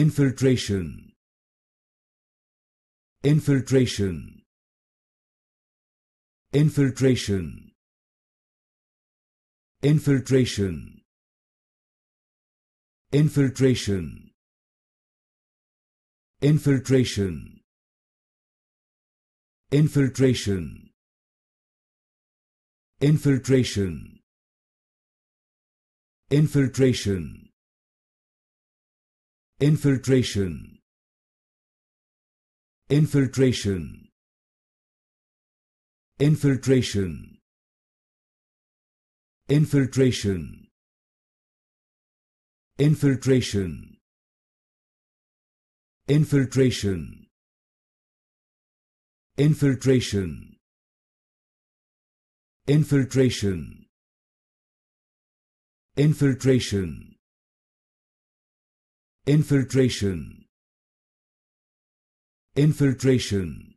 infiltration infiltration infiltration infiltration infiltration infiltration infiltration infiltration infiltration infiltration infiltration infiltration infiltration infiltration infiltration infiltration infiltration infiltration infiltration infiltration